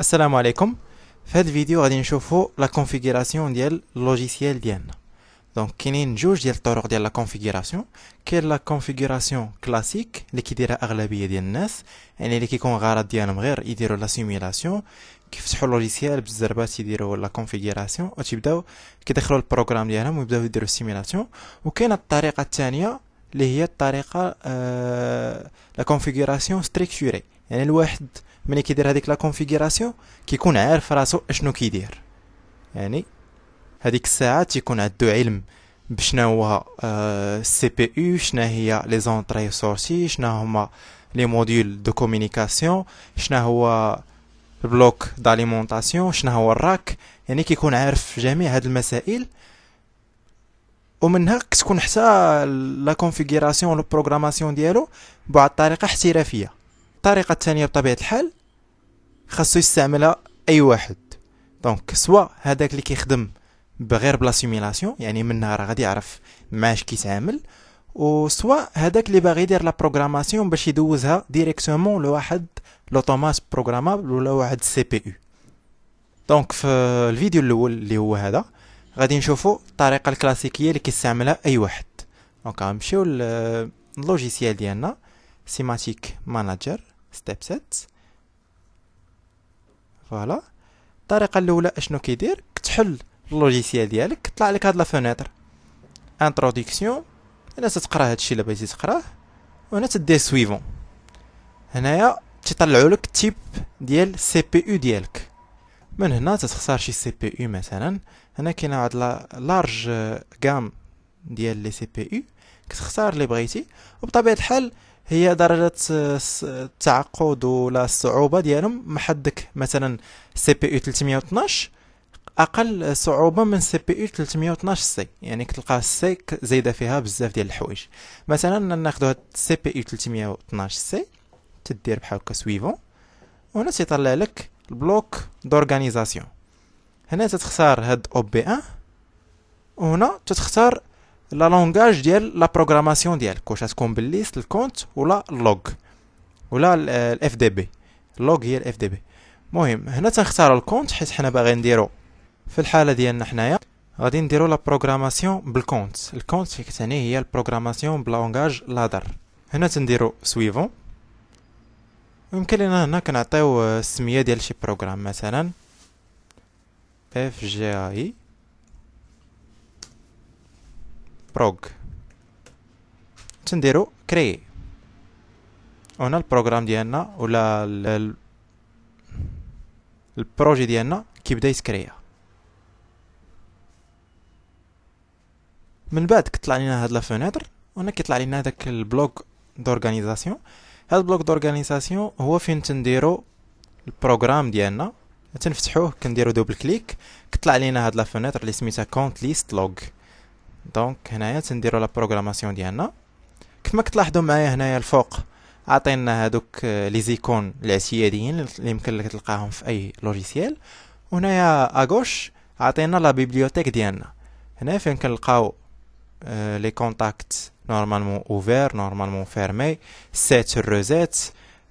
السلام عليكم في هذا الفيديو غادي نشوفو لا كونفيغوراسيون ديال اللوجيسيال ديالنا دونك كاينين جوج ديال الطرق ديال لا كونفيغوراسيون كاين لا كونفيغوراسيون كلاسيك اللي كيديرها اغلبيه ديال الناس يعني اللي كيكون غرض ديالهم غير يديروا لا سيميلاسيون كيفتحوا اللوجيسيال بالزربات يديروا لا كونفيغوراسيون وتبداو كيدخلوا البروغرام ديالهم ويبداو يديروا السيميلاسيون وكاينه الطريقه الثانيه اللي هي الطريقه آه، لا كونفيغوراسيون ستريكتوري يعني الواحد ملي كيدير هذيك لا كونفيغوراسيون كيكون عارف راسو اشنو كيدير يعني هذيك الساعه تيكون عندو علم بشناهو هو السي آه، بي يو شناهي هي لي زونطري سورسي شناهوما هما لي موديول دو كومونيكاسيون شناهو هو البلوك داليمونطاسيون شنا هو الراك يعني كيكون عارف جميع هاد المسائل ومنها كتكون حتى لا كونفيغوراسيون لو بروغراماسيون ديالو بواحد الطريقه احترافيه الطريقه الثانيه بطبيعه الحال خاصو يستعملها اي واحد دونك سوا هذاك اللي كيخدم بغير بلا سيميلاسيون يعني منها راه غادي يعرف معاش كيتعامل سوا هذاك اللي باغي يدير لا بروغراماسيون باش يدوزها ديريكتومون لواحد لوطومات بروغرامابل ولا واحد سي بي يو دونك في الفيديو الاول اللي هو هذا غادي نشوفوا الطريقه الكلاسيكيه اللي كيستعملها اي واحد دونك غنمشيو للوجيسيال ديالنا سيماتيك ماناجر ستيب سيت فوالا الطريقه الاولى اشنو كيدير كتحل اللوجيسيال ديالك كطلع لك هاد لا فونيتر انتروديكسيون هنا تتقرا هادشي الا بغيتي تقراه وهنا تدير سويفون هنايا تيطلعوا لك التيب ديال السي بي يو ديالك من هنا تتخسر شي سي بي يو مثلا هنا كاين واحد لارج كام ديال لي سي بي يو كتختار اللي بغيتي وبطبيعه الحال هي درجة التعقد ولا الصعوبة ديالهم محدك مثلا سي بي يو 312 اقل صعوبه من سي بي يو 312 سي يعني كتلقى السي زايده فيها بزاف ديال الحوايج مثلا ناخذ هاد سي بي يو 312 سي تدير بحال هكا سويفون وهنا تيطلع لك البلوك دورغانيزاسيون هنا تتختار هاد او بي ان وهنا تتختار لا لونغاج ديال لا بروغراماسيون ديالك واش غتكون بالليست الكونت ولا اللوغ ولا الاف دي بي اللوغ هي الاف دي بي المهم هنا تنختار الكونت حيت حنا باغيين نديرو في الحاله ديالنا حنايا غادي نديرو لا بروغراماسيون بالكونت الكونت ثاني هي البروغراماسيون بلونغاج لادر هنا تنديرو سويفون ويمكن لنا هنا كنعطيو السميه ديال شي بروغرام مثلا اف جي اي تنديرو كري هنا البروغرام ديالنا ولا البروجي ديالنا كيبدا يتكريا من بعد كطلع لينا هاد لا فونيتر وهنا كيطلع لينا داك البلوك دورغانيزاسيون هاد البلوك دورغانيزاسيون هو فين تنديرو البروغرام ديالنا تنفتحوه كنديرو دوبل كليك كطلع لينا هاد لا فونيتر اللي سميتها كونت ليست لوغ دونك هنايا تنديرو لا بروغراماسيون ديالنا كما كتلاحظوا معايا هنايا الفوق عطينا هادوك آه، لي زيكون العشياديين اللي يمكن لك تلقاهم في اي لوجيسيال وهنايا اغوش عطينا لا بيبليوتيك ديالنا هنا فين كنلقاو لي كونتاكت نورمالمون اوفير نورمالمون فيرمي سيت روزيت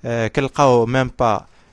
كنلقاو ميم با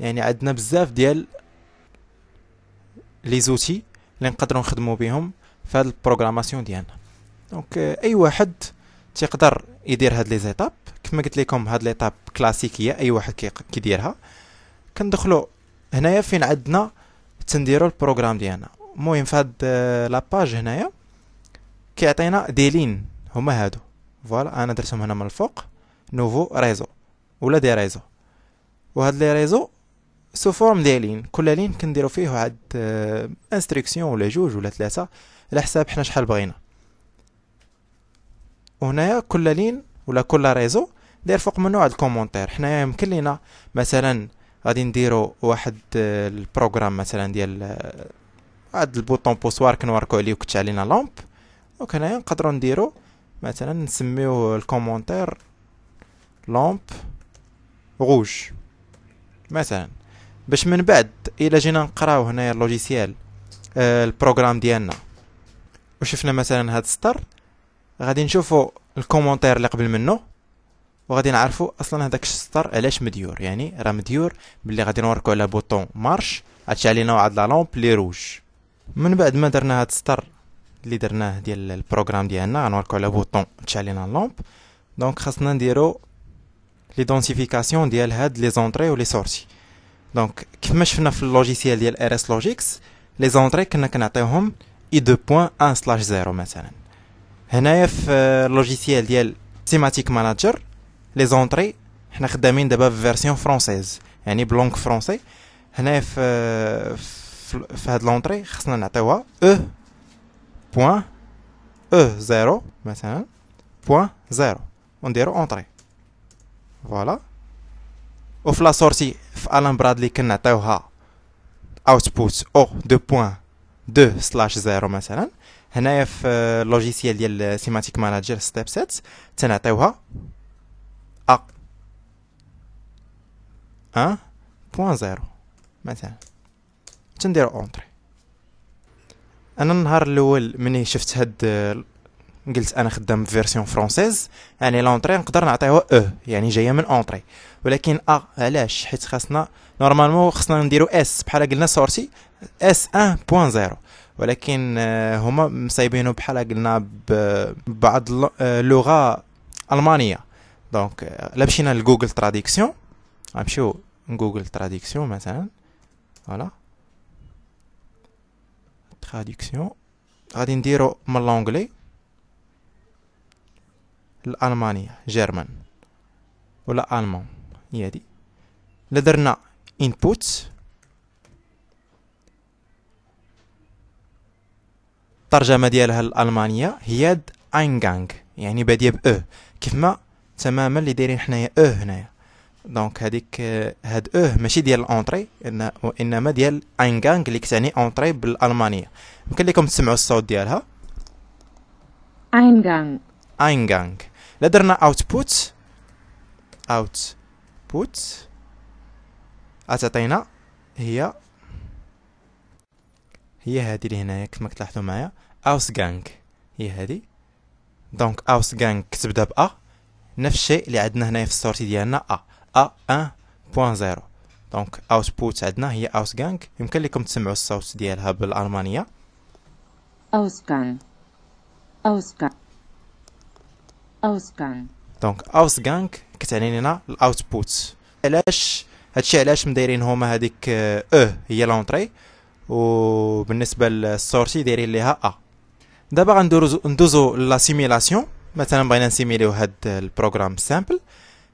يعني عندنا بزاف ديال لي زوتي اللي نقدروا نخدموا بهم في هاد البروغراماسيون ديالنا دونك اي واحد تيقدر يدير هاد لي زيتاب كما قلت لكم هاد ليتاب كلاسيكيه اي واحد كيديرها كندخلو هنايا فين عندنا تنديروا البروغرام ديالنا المهم في هاد آه، لاباج هنايا كيعطينا دي لين هما هادو فوالا انا درتهم هنا من الفوق نوفو ريزو ولا دي ريزو وهاد لي ريزو سو فورم ديال لين كل لين كنديرو فيه واحد انستريكسيون آه، ولا جوج ولا ثلاثه على حساب حنا شحال بغينا وهنايا كل لين ولا كل ريزو داير فوق منه واحد الكومونتير حنايا يمكن لينا مثلا غادي نديرو واحد آه، البروغرام مثلا ديال آه، واحد البوطون بوسوار كنوركو عليه وكتش علينا لامب دونك هنايا نقدرو نديرو مثلا نسميوه الكومونتير لامب غوج مثلا باش من بعد الا جينا نقراو هنايا اللوجيسيال آه، البروغرام ديالنا وشفنا مثلا هاد السطر غادي نشوفو الكومونتير اللي قبل منه وغادي نعرفو اصلا هذاك السطر علاش مديور يعني راه مديور باللي غادي نوركو على بوطون مارش هادشي علينا واحد لا لامب لي روج من بعد ما درنا هاد السطر اللي درناه ديال البروغرام ديالنا غنوركو على بوطون تشالينا لامب دونك خاصنا نديرو ليدونتيفيكاسيون ديال هاد لي زونطري ولي سورسي Donc, comme je le logiciel RSLogix. Les entrées sont dans de 0 le logiciel Thematic Manager. Les entrées sont dans de version française. français. Il euh, l'entrée e, e On dit entrée. Voilà. Au la sortie, الان برادلي كنعطيوها اوتبوت او دو بوان دو سلاش زيرو مثلا هنايا في اللوجيسيال ديال سيماتيك ماناجر ستيب سيت تنعطيوها ا ان بوان زيرو مثلا تنديرو اونتري انا النهار الاول ملي شفت هاد قلت انا خدام فيرسيون فرونسيز يعني لونطري نقدر نعطيها او e، يعني جايه من اونطري ولكن ا علاش حيت خاصنا نورمالمون خاصنا نديرو اس بحال قلنا سورسي اس 1.0 ولكن آه، هما مصايبينو بحال قلنا ببعض اللغه آه، المانيه دونك آه، الا مشينا لجوجل تراديكسيون غنمشيو جوجل تراديكسيون مثلا فوالا تراديكسيون غادي نديرو من لونجلي الالمانيه جيرمان ولا المان هي هادي لدرنا انبوت الترجمه ديالها الالمانيه هي د اينغانغ يعني باديه ب او e. كيف ما تماما اللي دايرين حنايا او e هنايا دونك هذيك هاد اوه e ماشي ديال الاونتري وانما ديال اينغانغ اللي كتعني اونتري بالالمانيه يمكن لكم تسمعوا الصوت ديالها اينغانغ اينغانغ لا درنا اوتبوت اوتبوت اتعطينا هي هي هذه اللي هنايا كما تلاحظوا معايا اوس جانغ هي هذه دونك اوس جانغ كتبدا ا نفس الشيء اللي عندنا هنايا في السورتي ديالنا أ أ 1.0 دونك اوتبوت عندنا هي اوس جانغ يمكن لكم تسمعوا الصوت ديالها بالألمانية اوس جانغ اوس جانغ Ausgang دونك Ausgang كتعني لنا الاوتبوت علاش هادشي علاش مدايرين هما هذيك او هي لونطري وبالنسبه للسورتي دايرين ليها ا دابا غندوزو ندوزو لا سيميلاسيون مثلا بغينا نسيميليو هاد البروغرام سامبل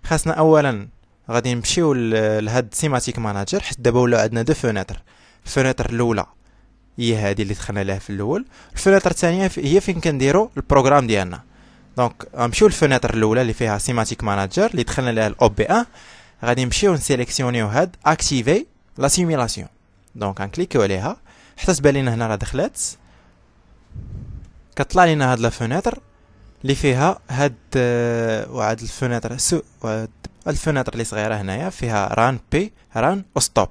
خاصنا اولا غادي نمشيو لهاد سيماتيك ماناجر حيت دابا ولاو عندنا دو فونيتر الفونيتر الاولى هي هادي اللي دخلنا لها في الاول الفونيتر الثانيه هي فين كنديرو البروغرام ديالنا دونك نمشيو للفناتر الاولى اللي فيها سيماتيك ماناجر اللي دخلنا لها الاو بي ان غادي نمشيو نسيليكسيونيو هاد اكتيفي لا سيميلاسيون دونك غنكليكيو عليها حتى تبان لينا هنا راه دخلت كطلع لينا هاد لا فناتر اللي فيها هاد وعاد الفونيتر سو وعاد الفونيتر اللي صغيره هنايا فيها ران بي ران وستوب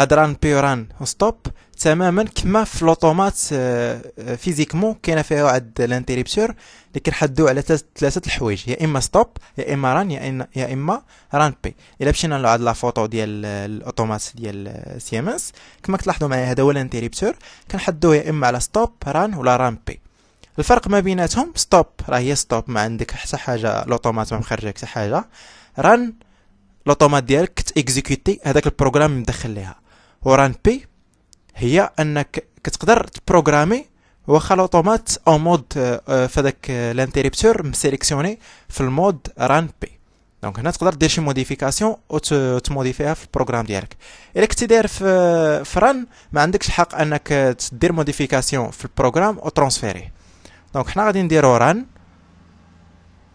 ران بيوران ستوب تماما كما في لوطومات آه، آه، فيزيكمون كاينه فيها واحد لانتيريبسور اللي كنحدو على ثلاثه الحوايج يا اما ستوب يا اما ران يا اما ران بي الا مشينا لواحد لا فوطو ديال الاوتومات ديال سيمنس آه، كما كتلاحظوا معايا هذا هو لانتيريبسور كنحدوه يا اما على ستوب ران ولا ران بي الفرق ما بيناتهم ستوب راه هي ستوب ما عندك حتى حاجه لوطومات ما مخرجك حتى حاجه ران لوطومات ديالك تيكزيكوتي هذاك البروغرام مدخل ليها وران بي هي انك كتقدر تبروغرامي واخا لوطومات اون مود آه، آه، فداك آه، لانتيريبتور مسيليكسيوني في المود ران بي دونك هنا تقدر دير شي موديفيكاسيون وتموديفيها في البروغرام ديالك الا كنتي داير في فران ما عندكش الحق انك تدير موديفيكاسيون في البروغرام وترونسفيريه دونك حنا غادي نديرو ران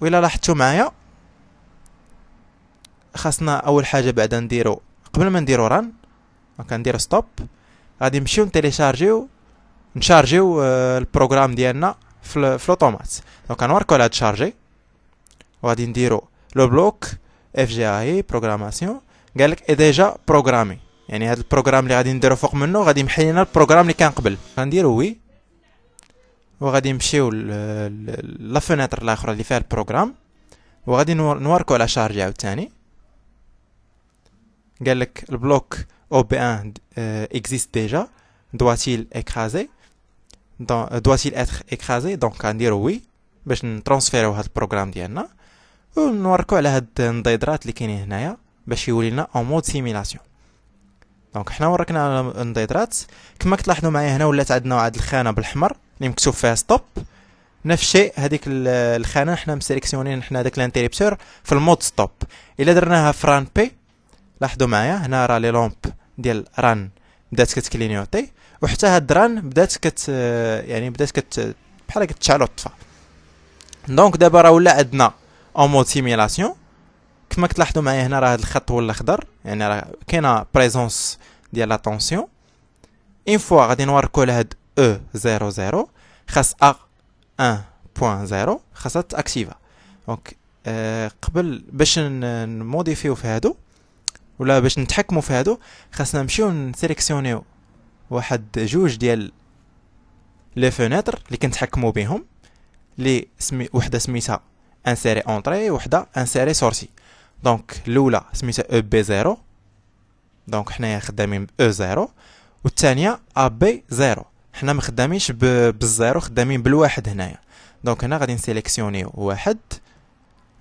و الا لاحظتو معايا خاصنا اول حاجه بعدا نديرو قبل ما نديرو ران دونك ندير ستوب غادي نمشيو نتيليشارجيو نشارجيو آه، البروغرام ديالنا في لوطومات دونك نوركو على هاد شارجي وغادي نديرو لو بلوك اف جي اي بروغراماسيون قالك اي ديجا بروغرامي يعني هاد البروغرام اللي غادي نديرو فوق منه غادي يمحي لنا البروغرام اللي كان قبل غنديرو وي وغادي نمشيو لا فينيتر الاخرى اللي فيها البروغرام وغادي نوركو على شارجي عاوتاني قالك البلوك OB1 euh, existe déjà, doit-il écraser euh, doit-il être écrasé دونك غنديرو وي باش نترانسفيرو هاد البروغرام ديالنا ونوركو على هاد النضيضرات اللي كاينين هنايا باش يولي لنا اون مود سيميلاسيون دونك حنا وركنا على النضيضرات كما كتلاحظوا معايا هنا ولات عندنا واحد الخانه بالاحمر اللي مكتوب فيها ستوب نفس الشيء هذيك الخانه حنا مسيليكسيونين حنا داك الانتريبتور في المود ستوب الا درناها فران بي لاحظوا معايا هنا راه لي لومب ديال ران بدات كتكلينيوطي وحتى هاد ران بدات كت يعني بدات كت بحال كتشعلو الطفا دونك دابا راه ولا عندنا اون مود سيميلاسيون كما كتلاحظوا معايا هنا راه هاد الخط هو الاخضر يعني راه كاينه بريزونس ديال لا طونسيون اون فوا غادي نوركو لهاد او 00 خاص ا 1.0 خاصها تاكتيفا دونك أه قبل باش نموديفيو في هادو ولا باش نتحكموا في هادو خاصنا نمشيو نسيليكسيونيو واحد جوج ديال لي فونيتر اللي كنتحكموا بهم لي سمي وحده سميتها انسيري اونطري وحده انسيري سورسي دونك الاولى سميتها او بي زيرو دونك حنايا خدامين e ب او زيرو والثانيه ا بي زيرو حنا ما خدامينش بالزيرو خدامين بالواحد هنايا دونك هنا غادي نسيليكسيونيو واحد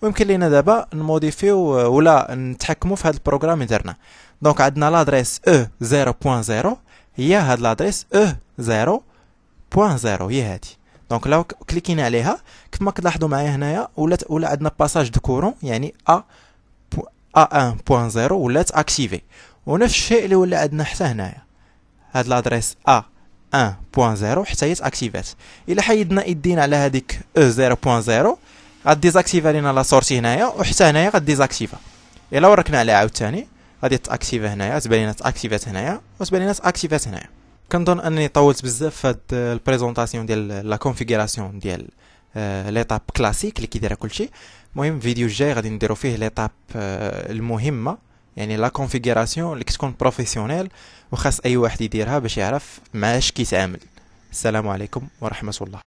ويمكن لينا دابا نموديفيو آه، ولا نتحكمو في هذا البروغرام اللي درنا دونك عندنا لادريس او e 0.0 هي هاد لادريس او e 0.0 هي هادي دونك لو كليكينا عليها كما كتلاحظوا معايا هنايا ولات ولا عندنا باساج دو كورون يعني ا ا 1.0 ولات اكتيفي ونفس الشيء اللي ولا عندنا حتى هنايا هاد لادريس ا 1.0 حتى هي تاكتيفات الا حيدنا يدينا على هذيك او 0.0 غديزاكتيفا لينا لا سورتي هنايا وحتى هنايا غديزاكتيفا الا وركنا عليها عاوتاني غادي تاكتيفا هنايا تبان لنا تاكتيفات هنايا وتبان لنا تاكتيفات هنايا كنظن انني طولت بزاف في هاد البريزونطاسيون ديال لا كونفيغوراسيون ديال ليتاب آه، ليطاب كلاسيك اللي كيديرها كلشي المهم الفيديو الجاي غادي نديرو فيه ليطاب آه، المهمه يعني لا كونفيغوراسيون اللي كتكون بروفيسيونيل وخاص اي واحد يديرها باش يعرف معاش كيتعامل السلام عليكم ورحمه الله